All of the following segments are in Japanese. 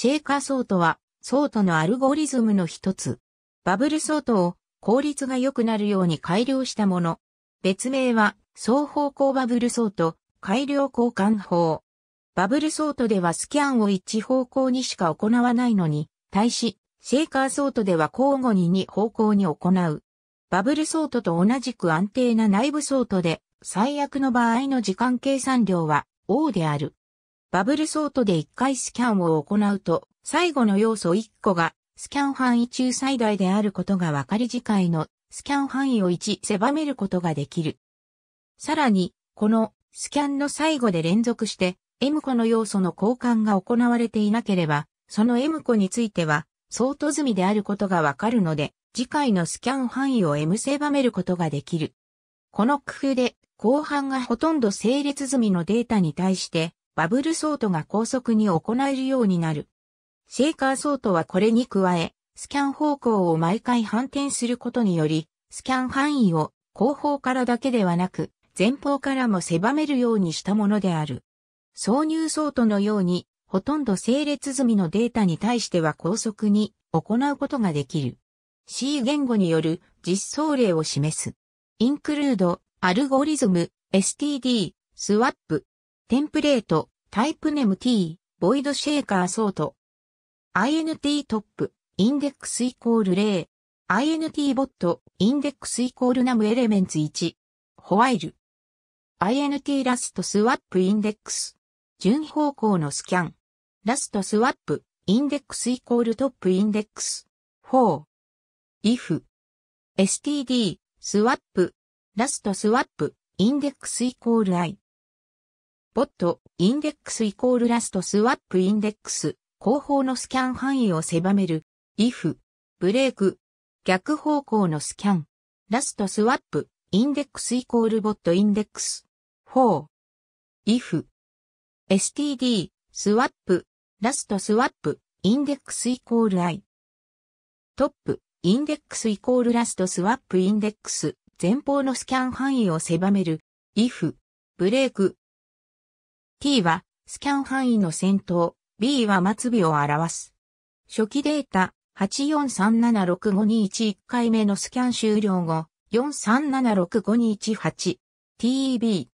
シェーカーソートは、ソートのアルゴリズムの一つ。バブルソートを効率が良くなるように改良したもの。別名は、双方向バブルソート、改良交換法。バブルソートではスキャンを一方向にしか行わないのに、対し、シェーカーソートでは交互に2方向に行う。バブルソートと同じく安定な内部ソートで、最悪の場合の時間計算量は O である。バブルソートで1回スキャンを行うと、最後の要素1個がスキャン範囲中最大であることが分かり次回のスキャン範囲を1狭めることができる。さらに、このスキャンの最後で連続して M 個の要素の交換が行われていなければ、その M 個については、相当済みであることがわかるので、次回のスキャン範囲を M 狭めることができる。この工夫で、後半がほとんど整列済みのデータに対して、バブルソートが高速に行えるようになる。シェーカーソートはこれに加え、スキャン方向を毎回反転することにより、スキャン範囲を後方からだけではなく、前方からも狭めるようにしたものである。挿入ソートのように、ほとんど整列済みのデータに対しては高速に行うことができる。C 言語による実装例を示す。インクルード、アルゴリズム、std、スワップ、テンプレート、タイプネム T、ボイドシェイカーソート。INT トップ、インデックスイコール0。INT ボット、インデックスイコールナムエレメンツ1。ホワイル。INT ラストスワップインデックス。順方向のスキャン。ラストスワップ、インデックスイコールトップインデックス。4。if。std、スワップ。ラストスワップ、インデックスイコール i。ボット、インデックスイコールラストスワップインデックス、後方のスキャン範囲を狭める、if、ブレーク、逆方向のスキャン、ラストスワップ、インデックスイコールボットインデックス、4、if、std、スワップ、ラストスワップ、インデックスイコール i、トップ、インデックスイコールラストスワップインデックス、前方のスキャン範囲を狭める、if、ブレーク、t はスキャン範囲の先頭、b は末尾を表す。初期データ843765211回目のスキャン終了後、4376528 t b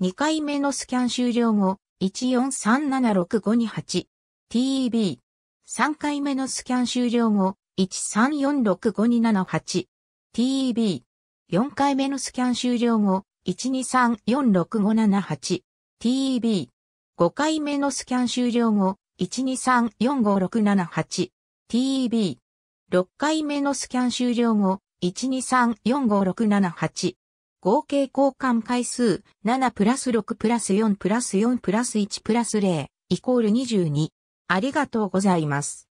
2回目のスキャン終了後、1 4 3 7 6 5 2 8 t b 3回目のスキャン終了後、1346528 t b 4回目のスキャン終了後、1234658 TEB。5回目のスキャン終了後、1 2 3 4 5 6 7 8 TEB。6回目のスキャン終了後、1 2 3 4 5 6 7 8合計交換回数、7プラス6プラス4プラス4プラス1プラス0、イコール22。ありがとうございます。